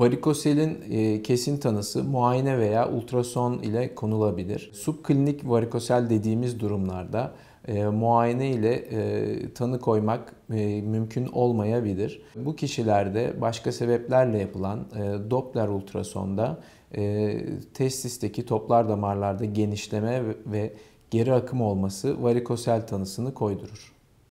Varikoselin e, kesin tanısı muayene veya ultrason ile konulabilir. Subklinik varikosel dediğimiz durumlarda e, muayene ile e, tanı koymak e, mümkün olmayabilir. Bu kişilerde başka sebeplerle yapılan e, Doppler ultrasonda e, testisteki toplar damarlarda genişleme ve geri akım olması varikosel tanısını koydurur.